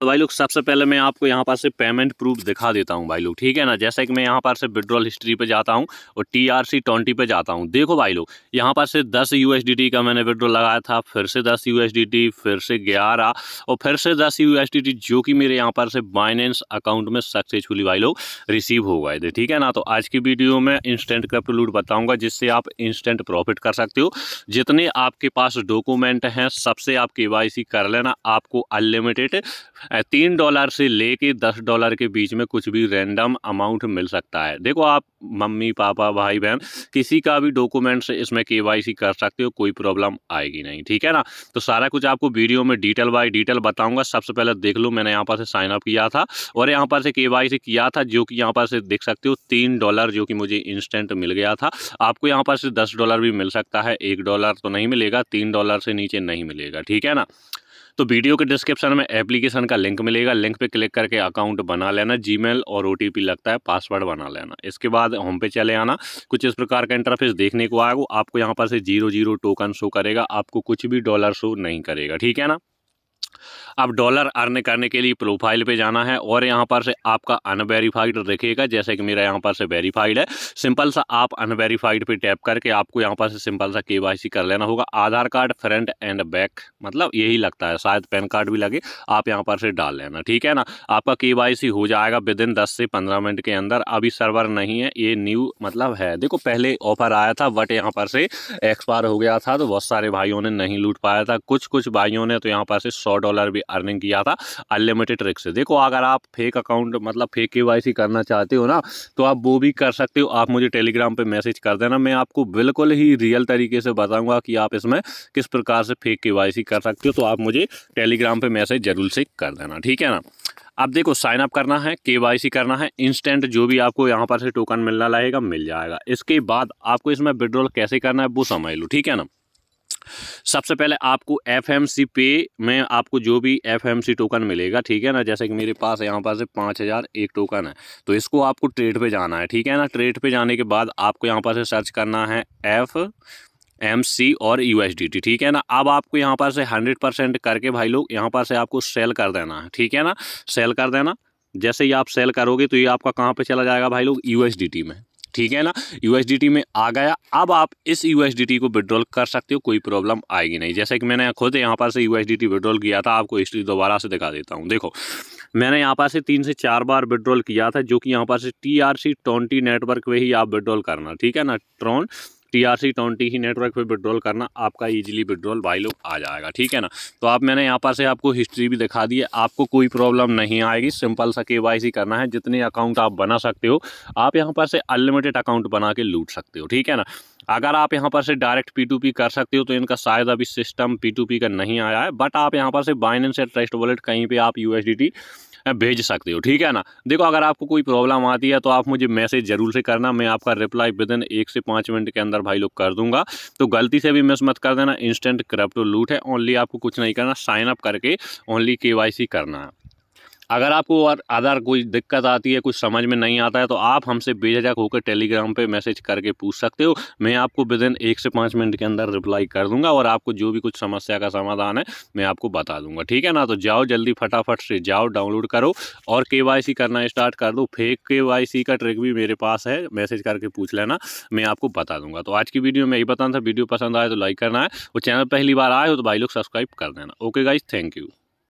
तो भाई लोग सबसे पहले मैं आपको यहाँ पर से पेमेंट प्रूफ दिखा देता हूँ भाई लोग ठीक है ना जैसे कि मैं यहाँ पर से विड्रॉल हिस्ट्री पे जाता हूँ और टी आर सी ट्वेंटी पे जाता हूँ देखो भाई लोग यहाँ पर से दस यू एस डी टी का मैंने विड्रॉल लगाया था फिर से दस यू एस डी टी फिर से ग्यारह और फिर से दस यू एस डी टी जो कि मेरे यहाँ पर से बाइनेंस अकाउंट में सक्सेसफुली भाई लोग रिसीव हो गए थे ठीक है ना तो आज की वीडियो में इंस्टेंट क्रिप्टो लूट बताऊँगा जिससे आप इंस्टेंट प्रॉफिट कर सकते हो जितने आपके पास डॉक्यूमेंट हैं सबसे आप के वाई सी कर लेना आपको अनलिमिटेड तीन डॉलर से लेके दस डॉलर के बीच में कुछ भी रैंडम अमाउंट मिल सकता है देखो आप मम्मी पापा भाई बहन किसी का भी डॉक्यूमेंट्स इसमें के कर सकते हो कोई प्रॉब्लम आएगी नहीं ठीक है ना तो सारा कुछ आपको वीडियो में डिटेल बाई डिटेल बताऊंगा सबसे पहले देख लो मैंने यहाँ पर से साइनअप किया था और यहाँ पर से के किया था जो कि यहाँ पर से देख सकते हो तीन डॉलर जो कि मुझे इंस्टेंट मिल गया था आपको यहाँ पर से दस डॉलर भी मिल सकता है एक डॉलर तो नहीं मिलेगा तीन डॉलर से नीचे नहीं मिलेगा ठीक है ना तो वीडियो के डिस्क्रिप्शन में एप्लीकेशन का लिंक मिलेगा लिंक पे क्लिक करके अकाउंट बना लेना जीमेल और ओ लगता है पासवर्ड बना लेना इसके बाद होम पे चले आना कुछ इस प्रकार का इंटरफेस देखने को आएगा आपको यहाँ पर से जीरो जीरो टोकन शो करेगा आपको कुछ भी डॉलर शो नहीं करेगा ठीक है ना अब डॉलर अर्न करने के लिए प्रोफाइल पे जाना है और यहाँ पर से आपका अनवेरीफाइड रखेगा जैसे कि मेरा यहाँ पर से वेरीफाइड है सिंपल सा आप अनवेरीफाइड पे टैप करके आपको यहाँ पर से सिंपल सा के कर लेना होगा Aadhaar card front end back मतलब यही लगता है शायद पैन कार्ड भी लगे आप यहाँ पर से डाल लेना ठीक है ना आपका के हो जाएगा विद इन दस से पंद्रह मिनट के अंदर अभी सर्वर नहीं है ये न्यू मतलब है देखो पहले ऑफर आया था बट यहाँ पर से एक्सपायर हो गया था तो बहुत सारे भाइयों ने नहीं लूट पाया था कुछ कुछ भाइयों ने तो यहाँ पर से शॉर्ट डॉलर भी अर्निंग किया था अनलिमिटेड ट्रिक से देखो अगर आप फेक अकाउंट मतलब फेक के करना चाहते हो ना तो आप वो भी कर सकते हो आप मुझे टेलीग्राम पर मैसेज कर देना मैं आपको बिल्कुल ही रियल तरीके से बताऊँगा कि आप इसमें किस प्रकार से फेक के कर सकते हो तो आप मुझे टेलीग्राम पर मैसेज जरूर से कर देना ठीक है ना अब देखो साइन अप करना है के करना है इंस्टेंट जो भी आपको यहाँ पर से टोकन मिलना लगेगा मिल जाएगा इसके बाद आपको इसमें विड्रॉल कैसे करना है वो समझ लो ठीक है ना सबसे पहले आपको एफ पे में आपको जो भी एफ टोकन मिलेगा ठीक है ना जैसे कि मेरे पास यहाँ पास पाँच हज़ार एक टोकन है तो इसको आपको ट्रेड पे जाना है ठीक है ना ट्रेड पे जाने के बाद आपको यहाँ पास सर्च करना है एफ़ एम सी और यू एस डी टी ठीक है ना अब आपको यहाँ पर से हंड्रेड परसेंट करके भाई लोग यहाँ पर से आपको सेल कर देना है ठीक है ना सेल कर देना जैसे ही आप सेल करोगे तो ये आपका कहाँ पे चला जाएगा भाई लोग यू एस डी टी में ठीक है ना यूएसडीटी में आ गया अब आप इस यूएसडीटी को विड्रॉल कर सकते हो कोई प्रॉब्लम आएगी नहीं जैसे कि मैंने खुद यहाँ पर से यूएसडीटी विड्रॉल किया था आपको हिस्ट्री दोबारा से दिखा देता हूँ देखो मैंने यहाँ पर से तीन से चार बार विड्रॉल किया था जो कि यहाँ पर से T R C twenty network पर ही आप विड्रॉल करना ठीक है ना ट्रॉन टीआरसी ट्वेंटी ही नेटवर्क पे विड्रॉल करना आपका इजीली विड्रॉल भाई लोग आ जाएगा ठीक है ना तो आप मैंने यहाँ पर से आपको हिस्ट्री भी दिखा दी है आपको कोई प्रॉब्लम नहीं आएगी सिंपल सा के करना है जितने अकाउंट आप बना सकते हो आप यहाँ पर से अनलिमिटेड अकाउंट बना के लूट सकते हो ठीक है ना अगर आप यहाँ पर से डायरेक्ट पी कर सकते हो तो इनका शायद अभी सिस्टम पी का नहीं आया है बट आप यहाँ पर से बाइनेंस या ट्रस्ट वॉलेट कहीं पर आप यू भेज सकते हो ठीक है ना देखो अगर आपको कोई प्रॉब्लम आती है तो आप मुझे मैसेज ज़रूर से करना मैं आपका रिप्लाई विद इन एक से पाँच मिनट के अंदर भाई लोग कर दूंगा तो गलती से भी मिस मत कर देना इंस्टेंट क्रप्टो लूट है ओनली आपको कुछ नहीं करना साइन अप करके ओनली के करना है अगर आपको और अदर कोई दिक्कत आती है कुछ समझ में नहीं आता है तो आप हमसे बेझिझक होकर टेलीग्राम पे मैसेज करके पूछ सकते हो मैं आपको विद इन एक से पाँच मिनट के अंदर रिप्लाई कर दूंगा और आपको जो भी कुछ समस्या का समाधान है मैं आपको बता दूंगा ठीक है ना तो जाओ जल्दी फटाफट से जाओ डाउनलोड करो और के करना स्टार्ट कर दो फेक के का ट्रिक भी मेरे पास है मैसेज करके पूछ लेना मैं आपको बता दूंगा तो आज की वीडियो में यही बताना था वीडियो पसंद आए तो लाइक करना है और चैनल पहली बार आए हो तो भाई लोग सब्सक्राइब कर देना ओके गाइज थैंक यू